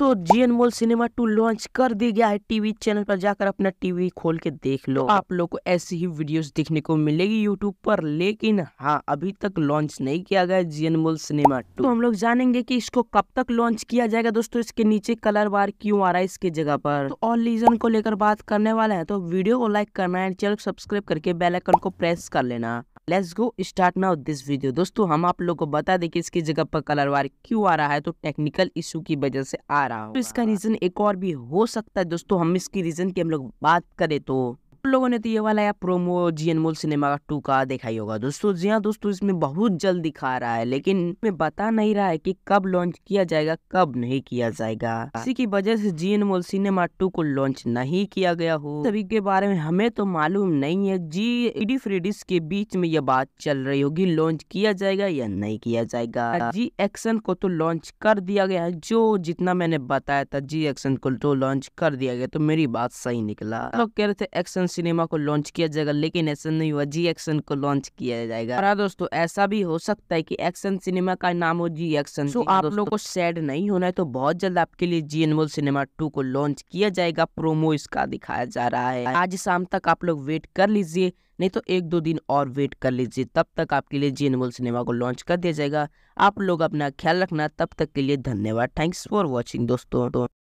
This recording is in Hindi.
दोस्तों Zee Anmol cinema two launch कर दिया गया है टीवी चैनल पर जाकर अपना टीवी खोल के देख लो आप लोग को ऐसी ही वीडियोस देखने को मिलेगी यूट्यूब पर लेकिन हाँ अभी तक लॉन्च नहीं किया गया जी अनमोल सिनेमा टू तो हम लोग जानेंगे कि इसको कब तक लॉन्च किया जाएगा दोस्तों इसके नीचे कलर बार क्यूँ आ रहा है इसके जगह पर तो और रीजन को लेकर बात करने वाला है तो वीडियो को लाइक करना है चैनल को सब्सक्राइब करके बेलाइकन को प्रेस कर लेना let's go start now this video दोस्तों हम आप लोग को बता दें कि इसकी जगह पर कलर वार क्यों आ रहा है तो टेक्निकल इशू की वजह से आ रहा है तो इसका रीजन एक और भी हो सकता है दोस्तों हम इसकी रीजन की हम लोग बात करें तो लोगों ने तो ये वाला या प्रोमो जी अनमोल सिनेमा का टू का देखा ही होगा दोस्तों जी हाँ दोस्तों इसमें बहुत जल्द दिखा रहा है लेकिन मैं बता नहीं रहा है कि कब लॉन्च किया जाएगा कब नहीं किया जाएगा इसी की वजह से जी अनमोल सिनेमा टू को लॉन्च नहीं किया गया हो सभी के बारे में हमें तो मालूम नहीं है जी इडी फ्रीडिस के बीच में यह बात चल रही होगी लॉन्च किया जाएगा या नहीं किया जाएगा जी एक्शन को तो लॉन्च कर दिया गया है जो जितना मैंने बताया था जी एक्शन को तो लॉन्च कर दिया गया तो मेरी बात सही निकला लोग कह रहे थे एक्शन सिनेमा को लॉन्च किया जाएगा लेकिन ऐसा नहीं हुआ जी एक्शन को लॉन्च किया जाएगा और दोस्तों ऐसा भी हो सकता है कि एक्शन सिनेमा का नाम हो जी एक्शन तो आप लोगों को सैड नहीं होना है तो बहुत जल्द आपके लिए जी एनमोल सिनेमा टू को लॉन्च किया जाएगा प्रोमो इसका दिखाया जा रहा है आज शाम तक आप लोग वेट कर लीजिए नहीं तो एक दो दिन और वेट कर लीजिए तब तक आपके लिए जी एनमोल सिनेमा को लॉन्च कर दिया जाएगा आप लोग अपना ख्याल रखना तब तक के लिए धन्यवाद थैंक्स फॉर वॉचिंग दोस्तों